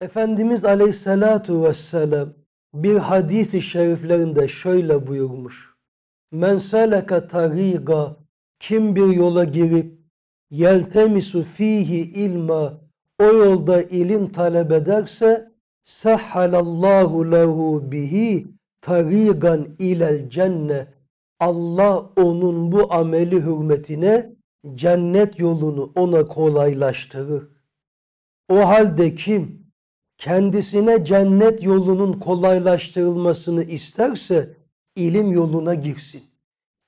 Efendimiz Aleyhisselatu Vesselam bir hadis-i şeriflerinde şöyle buyurmuş. Men seleke tariga kim bir yola girip yeltemisu fihi ilma o yolda ilim talep ederse sehhalallahu lehu bihi tarigan ilel cenne Allah onun bu ameli hürmetine cennet yolunu ona kolaylaştırır. O halde kim kendisine cennet yolunun kolaylaştırılmasını isterse ilim yoluna girsin.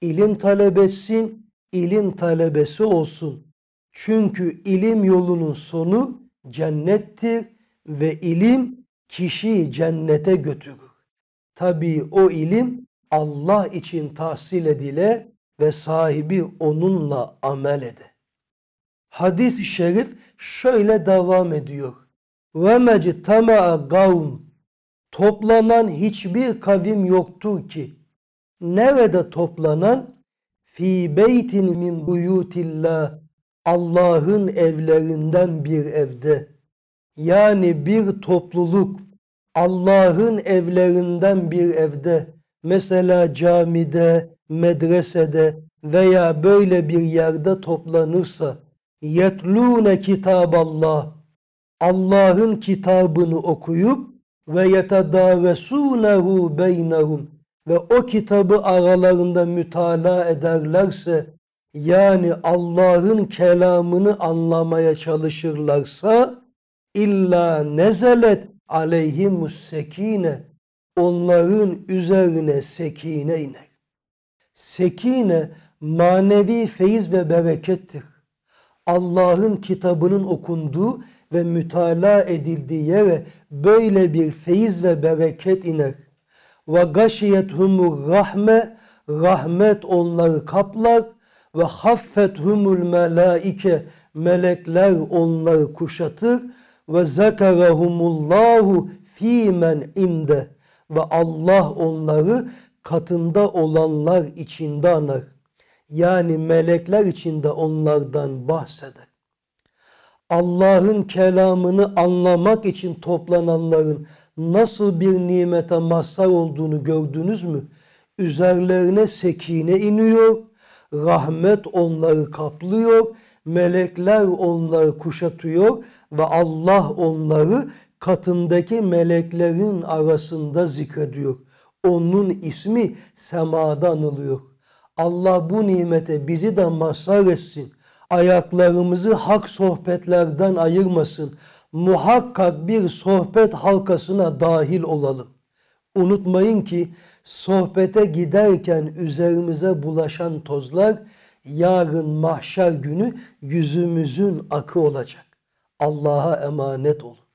İlim talebesin, ilim talebesi olsun. Çünkü ilim yolunun sonu cennettir ve ilim kişiyi cennete götürür. Tabii o ilim Allah için tahsil edile ve sahibi onunla amel ede. Hadis-i şerif şöyle devam ediyor. Ve mectama'a gavm toplanan hiçbir kavim yoktu ki nerede toplanan fi beytin min buyutillah Allah'ın evlerinden bir evde yani bir topluluk Allah'ın evlerinden bir evde mesela camide, medresede veya böyle bir yerde toplanırsa yetlûne kitaballah Allah'ın kitabını okuyup ve yetedâresûnehu beynehum ve o kitabı aralarında mütala ederlerse yani Allah'ın kelamını anlamaya çalışırlarsa illa nezelet aleyhimus sekine onların üzerine sekine iner. Sekine manevi feyiz ve berekettir. Allah'ın kitabının okunduğu ve mütala edildiği yere böyle bir feyiz ve bereket iner. Ve gaşiyethumur rahme rahmet onları kaplar ve haffethumul melaike melekler onları kuşatır ve zekerehumullahu fimen inde ve Allah onları katında olanlar içinde anar. Yani melekler içinde onlardan bahseder. Allah'ın kelamını anlamak için toplananların nasıl bir nimete mazhar olduğunu gördünüz mü? Üzerlerine sekine iniyor, rahmet onları kaplıyor, melekler onları kuşatıyor ve Allah onları katındaki meleklerin arasında zikrediyor. Onun ismi semada anılıyor. Allah bu nimete bizi de mazhar etsin ayaklarımızı hak sohbetlerden ayırmasın. Muhakkak bir sohbet halkasına dahil olalım. Unutmayın ki sohbete giderken üzerimize bulaşan tozlar yarın mahşer günü yüzümüzün akı olacak. Allah'a emanet olun.